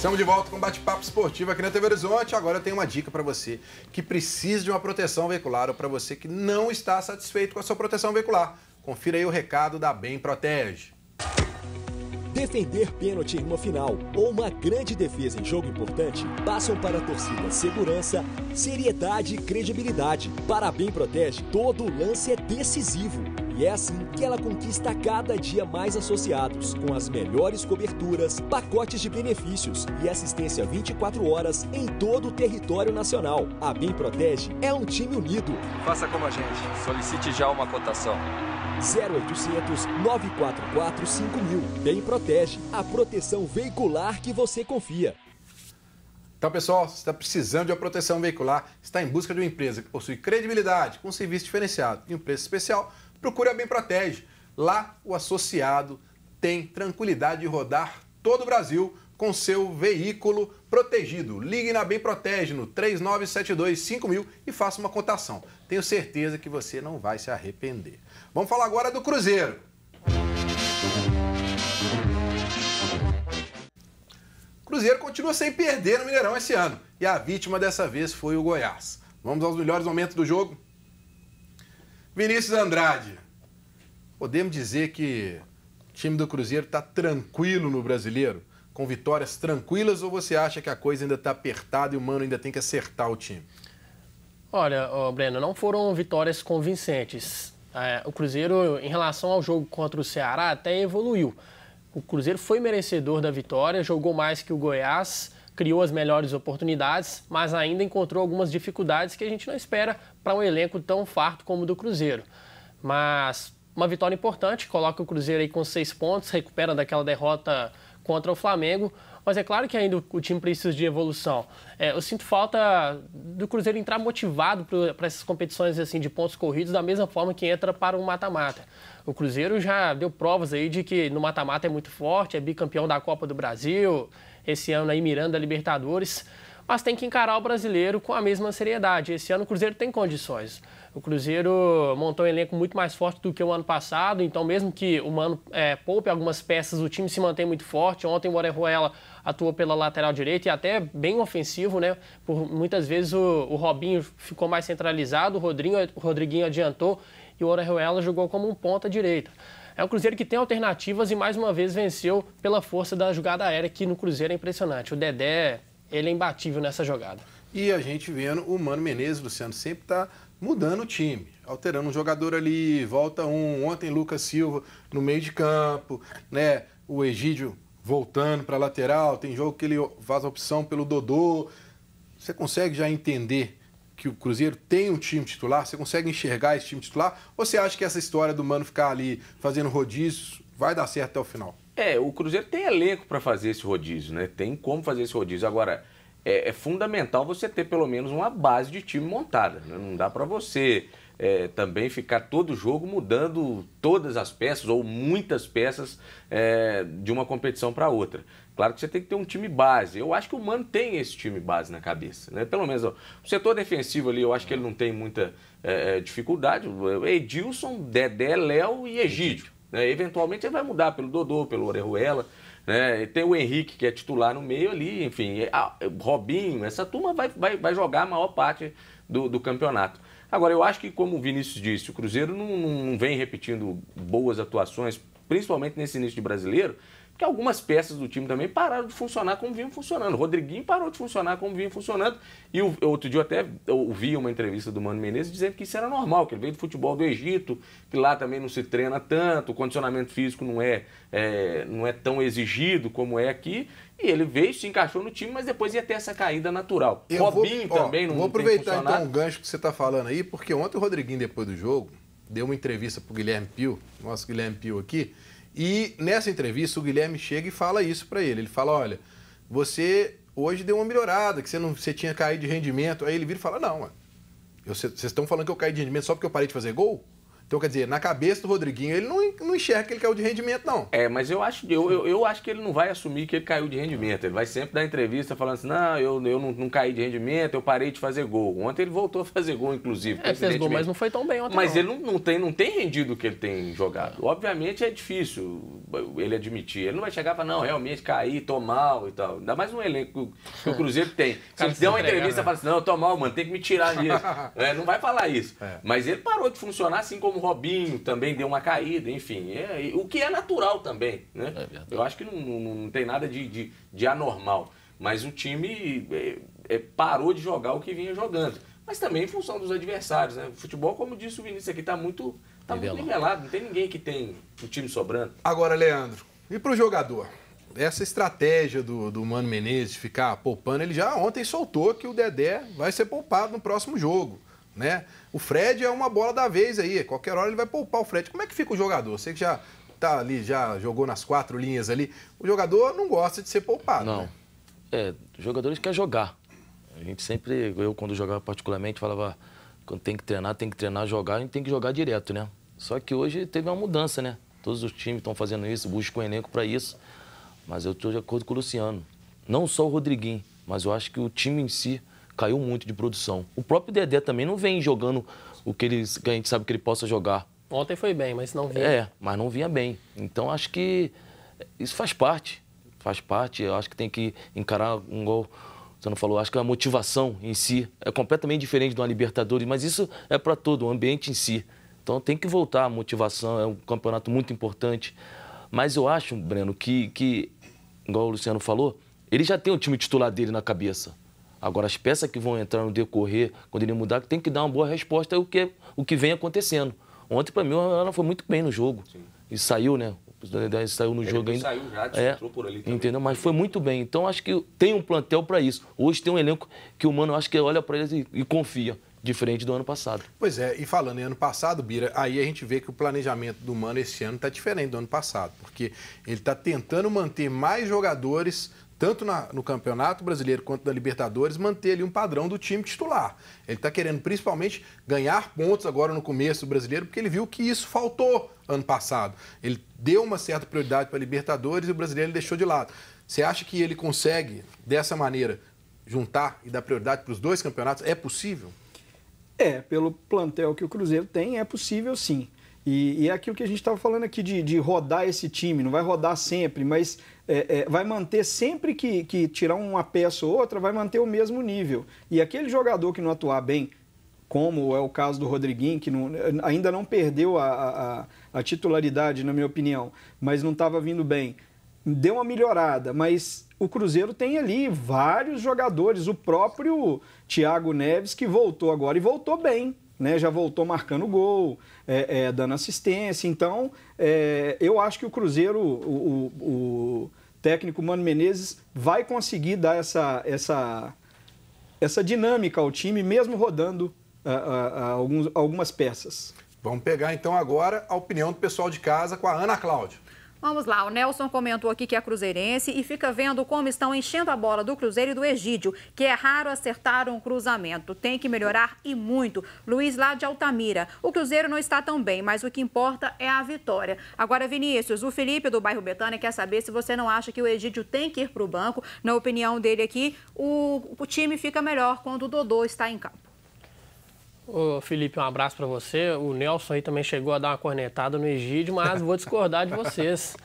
Estamos de volta com um bate-papo esportivo aqui na TV Horizonte. Agora eu tenho uma dica para você que precisa de uma proteção veicular ou para você que não está satisfeito com a sua proteção veicular. Confira aí o recado da Bem Protege. Defender pênalti em uma final ou uma grande defesa em jogo importante passam para a torcida segurança, seriedade e credibilidade. Para a Bem Protege, todo lance é decisivo e é assim que ela conquista cada dia mais associados, com as melhores coberturas, pacotes de benefícios e assistência 24 horas em todo o território nacional. A Bem Protege é um time unido. Faça como a gente, solicite já uma cotação. 0800 944 5000. Bem Protege, a proteção veicular que você confia. Então, pessoal, se está precisando de uma proteção veicular, está em busca de uma empresa que possui credibilidade, com um serviço diferenciado e um preço especial, procure a Bem Protege. Lá o associado tem tranquilidade de rodar todo o Brasil com seu veículo protegido. Ligue na Bem Protege no 39725000 e faça uma cotação. Tenho certeza que você não vai se arrepender. Vamos falar agora do Cruzeiro. Cruzeiro continua sem perder no Mineirão esse ano e a vítima dessa vez foi o Goiás. Vamos aos melhores momentos do jogo? Vinícius Andrade, podemos dizer que o time do Cruzeiro está tranquilo no brasileiro? Com vitórias tranquilas ou você acha que a coisa ainda está apertada e o Mano ainda tem que acertar o time? Olha, oh, Breno, não foram vitórias convincentes. É, o Cruzeiro, em relação ao jogo contra o Ceará, até evoluiu. O Cruzeiro foi merecedor da vitória, jogou mais que o Goiás, criou as melhores oportunidades, mas ainda encontrou algumas dificuldades que a gente não espera para um elenco tão farto como o do Cruzeiro. Mas uma vitória importante, coloca o Cruzeiro aí com seis pontos, recupera daquela derrota contra o Flamengo. Mas é claro que ainda o time precisa de evolução. É, eu sinto falta do Cruzeiro entrar motivado para essas competições assim de pontos corridos da mesma forma que entra para o mata-mata. O Cruzeiro já deu provas aí de que no mata-mata é muito forte, é bicampeão da Copa do Brasil, esse ano aí mirando a Libertadores, mas tem que encarar o brasileiro com a mesma seriedade. Esse ano o Cruzeiro tem condições. O Cruzeiro montou um elenco muito mais forte do que o ano passado, então mesmo que o Mano é, poupe algumas peças, o time se mantém muito forte. Ontem o Orejuela atuou pela lateral direita e até bem ofensivo, né? Por muitas vezes o, o Robinho ficou mais centralizado, o, Rodrinho, o Rodriguinho adiantou e o Orejuela jogou como um ponta direita. É um Cruzeiro que tem alternativas e mais uma vez venceu pela força da jogada aérea, que no Cruzeiro é impressionante. O Dedé, ele é imbatível nessa jogada. E a gente vendo o Mano Menezes, Luciano, sempre está mudando o time, alterando um jogador ali, volta um. Ontem Lucas Silva no meio de campo, né? O Egídio voltando para lateral, tem jogo que ele faz a opção pelo Dodô. Você consegue já entender que o Cruzeiro tem um time titular? Você consegue enxergar esse time titular? Ou você acha que essa história do Mano ficar ali fazendo rodízio vai dar certo até o final? É, o Cruzeiro tem elenco para fazer esse rodízio, né? Tem como fazer esse rodízio. Agora, é, é fundamental você ter pelo menos uma base de time montada. Né? Não dá para você é, também ficar todo jogo mudando todas as peças ou muitas peças é, de uma competição para outra. Claro que você tem que ter um time base. Eu acho que o Mano tem esse time base na cabeça. Né? Pelo menos ó, o setor defensivo ali, eu acho que ele não tem muita é, é dificuldade. Edilson, Dedé, Léo e Egídio. Né? Eventualmente ele vai mudar pelo Dodô, pelo Orejuela. Né? Tem o Henrique, que é titular no meio ali, enfim, é, a, ah, é, Robinho, essa turma vai, vai, vai jogar a maior parte do, do campeonato. Agora, eu acho que, como o Vinícius disse, o Cruzeiro não, não, vem repetindo boas atuações, principalmente nesse início de brasileiro, que algumas peças do time também pararam de funcionar como vinham funcionando. O Rodriguinho parou de funcionar como vinha funcionando. E o, outro dia até ouvi uma entrevista do Mano Menezes dizendo que isso era normal, que ele veio do futebol do Egito, que lá também não se treina tanto, o condicionamento físico não é, é não é tão exigido como é aqui. E ele veio, se encaixou no time, mas depois ia ter essa caída natural. Eu Robinho vou, ó, também não Vou aproveitar então o gancho que você está falando aí, porque ontem o Rodriguinho, depois do jogo, deu uma entrevista para o Guilherme Pio, nosso Guilherme Pio aqui, e nessa entrevista o Guilherme chega e fala isso para ele. Ele fala: olha, você hoje deu uma melhorada, que você não você tinha caído de rendimento. Aí ele vira e fala: não, mano, vocês estão falando que eu caí de rendimento só porque eu parei de fazer gol? Então, quer dizer, na cabeça do Rodriguinho, ele não, não enxerga que ele caiu de rendimento, não. É, mas eu acho, eu, eu, eu, acho que ele não vai assumir que ele caiu de rendimento. Ele vai sempre dar entrevista falando assim: não, eu, eu não, não caí de rendimento, eu parei de fazer gol. Ontem ele voltou a fazer gol, inclusive. É, fez gol, mas não foi tão bem ontem. Mas não. ele não, não, tem, não tem rendido o que ele tem jogado. Obviamente é difícil ele admitir. Ele não vai chegar e falar, não, realmente caí, tô mal e tal. Ainda mais um elenco que o Cruzeiro tem. Se ele der uma entrevista e né? fala assim: não, eu tô mal, mano, tem que me tirar disso. é, não vai falar isso. É. Mas ele parou de funcionar assim como Robinho também deu uma caída, enfim. É, o que é natural também, né? É Eu acho que não, não, não tem nada de, de, de, anormal. Mas o time é, é, parou de jogar o que vinha jogando. Mas também em função dos adversários, né? O futebol, como disse o Vinícius aqui, está muito, tá Nivelado. muito nivelado. Não tem ninguém que tem o time sobrando. Agora, Leandro, e para o jogador? essa estratégia do, do Mano Menezes de ficar poupando, ele já ontem soltou que o Dedé vai ser poupado no próximo jogo né? O Fred é uma bola da vez aí, qualquer hora ele vai poupar o Fred. Como é que fica o jogador? Você que já tá ali, já jogou nas quatro linhas ali, o jogador não gosta de ser poupado, Não. Né? É, jogadores quer jogar. A gente sempre, eu quando jogava particularmente, falava, quando tem que treinar, tem que treinar, jogar, a gente tem que jogar direto, né? Só que hoje teve uma mudança, né? Todos os times estão fazendo isso, buscam um elenco para isso. Mas eu estou de acordo com o Luciano. Não só o Rodriguinho, mas eu acho que o time em si caiu muito de produção. O próprio Dedé também não vem jogando o que, ele, que a gente sabe que ele possa jogar. Ontem foi bem, mas não vinha. É, mas não vinha bem. Então acho que isso faz parte. Faz parte. Eu acho que tem que encarar um gol. Você não falou, acho que a motivação em si é completamente diferente de uma Libertadores, mas isso é para todo, o ambiente em si. Então tem que voltar a motivação, é um campeonato muito importante. Mas eu acho, Breno, que, que igual o Luciano falou, ele já tem o time titular dele na cabeça. Agora, as peças que vão entrar no decorrer, quando ele mudar, tem que dar uma boa resposta ao que, o que vem acontecendo. Ontem, para mim, ela foi muito bem no jogo. Sim. E saiu, né? Ele saiu no ele jogo ainda. saiu já, é, por ali também. Entendeu? Mas foi muito bem. Então, acho que tem um plantel para isso. Hoje tem um elenco que o Mano, acho que olha para eles e, e confia diferente do ano passado. Pois é, e falando em ano passado, Bira, aí a gente vê que o planejamento do Mano esse ano está diferente do ano passado, porque ele está tentando manter mais jogadores tanto na, no Campeonato Brasileiro quanto na Libertadores, manter ali um padrão do time titular. Ele está querendo principalmente ganhar pontos agora no começo do brasileiro, porque ele viu que isso faltou ano passado. Ele deu uma certa prioridade para a Libertadores e o brasileiro deixou de lado. Você acha que ele consegue, dessa maneira, juntar e dar prioridade para os dois campeonatos? É possível? É, pelo plantel que o Cruzeiro tem, é possível sim. E, e, é aquilo que a gente estava falando aqui de, de, rodar esse time, não vai rodar sempre, mas é, é, vai manter sempre que, que, tirar uma peça ou outra, vai manter o mesmo nível. E aquele jogador que não atuar bem, como é o caso do Rodriguinho, que não, ainda não perdeu a, a, a titularidade, na minha opinião, mas não estava vindo bem, deu uma melhorada, mas o Cruzeiro tem ali vários jogadores, o próprio Thiago Neves, que voltou agora e voltou bem né, já voltou marcando gol, é, é, dando assistência. Então, é, eu acho que o Cruzeiro, o, o, o, técnico Mano Menezes, vai conseguir dar essa, essa, essa dinâmica ao time, mesmo rodando a, a, a alguns, algumas peças. Vamos pegar então agora a opinião do pessoal de casa com a Ana Cláudia. Vamos lá, o Nelson comentou aqui que é cruzeirense e fica vendo como estão enchendo a bola do Cruzeiro e do Egídio, que é raro acertar um cruzamento. Tem que melhorar e muito. Luiz lá de Altamira. O Cruzeiro não está tão bem, mas o que importa é a vitória. Agora, Vinícius, o Felipe do bairro Betânia quer saber se você não acha que o Egídio tem que ir para o banco. Na opinião dele aqui, o, o time fica melhor quando o Dodô está em campo. Ô, Felipe, um abraço para você. O Nelson aí também chegou a dar uma cornetada no Egídio, mas vou discordar de vocês.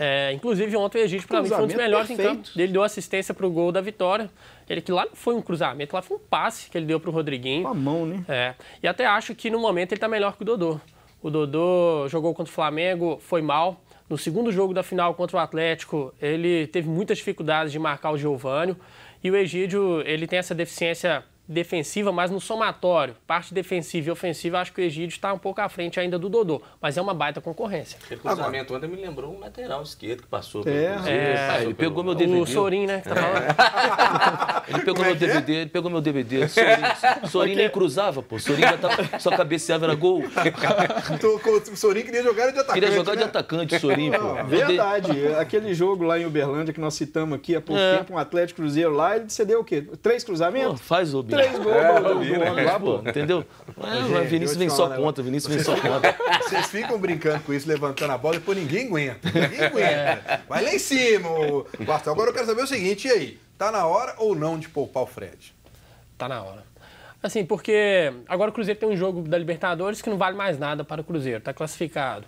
É, inclusive, ontem o Egídio, para mim, foi um dos melhores perfeito. em campo. Ele deu assistência para o gol da vitória. Ele que lá não foi um cruzamento, lá foi um passe que ele deu para o Rodriguinho. Com a mão, né? É. E até acho que no momento ele está melhor que o Dodô. O Dodô jogou contra o Flamengo, foi mal. No segundo jogo da final contra o Atlético, ele teve muitas dificuldades de marcar o Giovânio. E o Egídio, ele tem essa deficiência defensiva, mas no somatório, parte defensiva e ofensiva, acho que o Egídio está um pouco à frente ainda do Dodô, mas é uma baita concorrência. O cruzamento ontem me lembrou um lateral esquerdo que passou. é, é passou é, ele pelo... pegou meu DVD. O Sorin, né? Tá é. ele pegou meu DVD, é ele pegou meu DVD. Sorin, Sorin nem cruzava, pô. Sorin já tava, só cabeceava, era gol. o Sorin queria jogar de atacante, Queria jogar né? de atacante, Sorin, pô. verdade. Aquele jogo lá em Uberlândia que nós citamos aqui há pouco é. tempo, um Atlético Cruzeiro lá, ele cedeu o quê? Três cruzamentos? Pô, faz, o Três três gols é, do, né? do lá, pô, entendeu? Mas, ah, Vinícius vem só contra, Vinícius vem só contra. Vocês ficam brincando com isso, levantando a bola, pô, ninguém aguenta. Ninguém aguenta. É. Vai lá em cima, o Agora eu quero saber o seguinte, e aí? Tá na hora ou não de poupar o Fred? Tá na hora. Assim, porque agora o Cruzeiro tem um jogo da Libertadores que não vale mais nada para o Cruzeiro, tá classificado.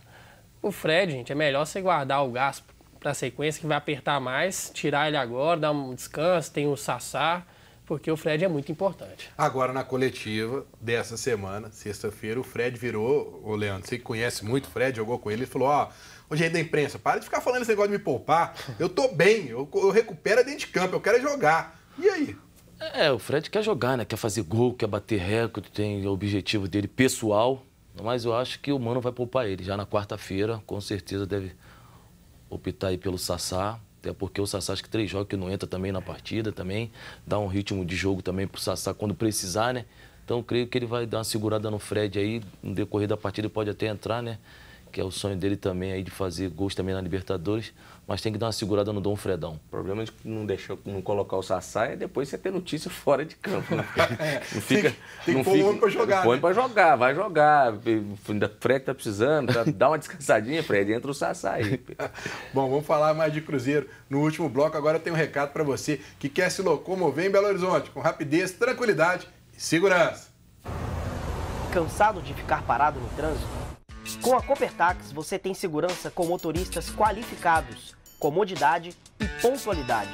O Fred, gente, é melhor você guardar o gasto para a sequência que vai apertar mais, tirar ele agora, dar um descanso, tem o Sassá porque o Fred é muito importante. Agora, na coletiva dessa semana, sexta-feira, o Fred virou, o Leandro, você que conhece muito o Fred, jogou com ele, e falou, ó, oh, o gente da imprensa, para de ficar falando esse negócio de me poupar, eu tô bem, eu, eu recupero dentro de campo, eu quero é jogar. E aí? É, o Fred quer jogar, né? Quer fazer gol, quer bater recorde, tem o objetivo dele pessoal, mas eu acho que o Mano vai poupar ele. Já na quarta-feira, com certeza deve optar aí pelo Sassá, até porque o Sassá, acho que três jogos que não entra também na partida, também dá um ritmo de jogo também pro Sassá quando precisar, né? Então creio que ele vai dar uma segurada no Fred aí, no decorrer da partida ele pode até entrar, né? Que é o sonho dele também aí de fazer gols também na Libertadores mas tem que dar uma segurada no Dom Fredão. O problema é de não deixar, não colocar o Sassá é depois você ter notícia fora de campo. Né? É, não fica, tem, tem não que pôr o pra jogar. Põe né? pra jogar, vai jogar. Fred tá precisando, tá, dá uma descansadinha, Fred, entra o Sassá aí. Bom, vamos falar mais de Cruzeiro no último bloco. Agora tem um recado para você que quer se locomover em Belo Horizonte com rapidez, tranquilidade e segurança. Cansado de ficar parado no trânsito? Com a Copertax você tem segurança com motoristas qualificados, comodidade e pontualidade.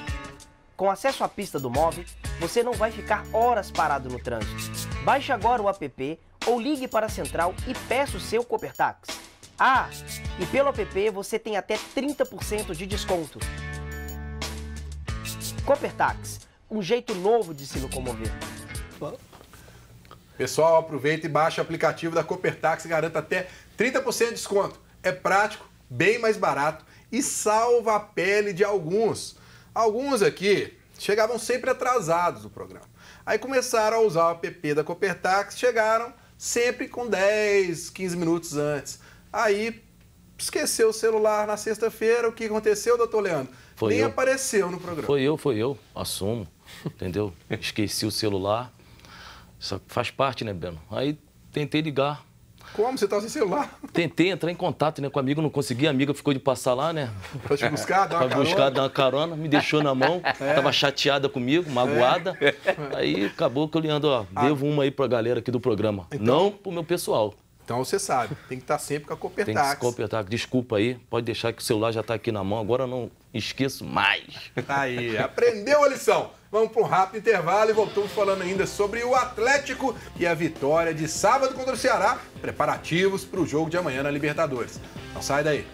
Com acesso à pista do MOV, você não vai ficar horas parado no trânsito. Baixe agora o app ou ligue para a central e peça o seu Copertax. Ah, e pelo app você tem até 30% de desconto. Copertax, um jeito novo de se locomover. Pessoal, aproveita e baixa o aplicativo da Copertax e garanta até 30% de desconto. É prático, bem mais barato e salva a pele de alguns. Alguns aqui chegavam sempre atrasados do programa. Aí começaram a usar o app da Copertax, chegaram sempre com 10, 15 minutos antes. Aí esqueceu o celular na sexta-feira, o que aconteceu, doutor Leandro? Foi Nem eu. apareceu no programa. Foi eu, foi eu, assumo, entendeu? Esqueci o celular, isso faz parte, né, Beno? Aí tentei ligar. Como? Você estava tá sem celular? Tentei entrar em contato né, com o amigo, não consegui. A amiga ficou de passar lá, né? Pra te buscar, dar uma de buscar, dar uma carona. Me deixou na mão. É. Tava chateada comigo, magoada. É. Aí acabou que eu lhe ando, ó, ah. devo uma aí pra galera aqui do programa. Então... Não pro meu pessoal. Então você sabe, tem que estar tá sempre com a Coopertax. Tem que Coopertax. Desculpa aí, pode deixar que o celular já está aqui na mão, agora eu não esqueço mais. Tá aí, aprendeu a lição. Vamos para um rápido intervalo e voltamos falando ainda sobre o Atlético e a vitória de sábado contra o Ceará, preparativos para o jogo de amanhã na Libertadores. Não sai daí.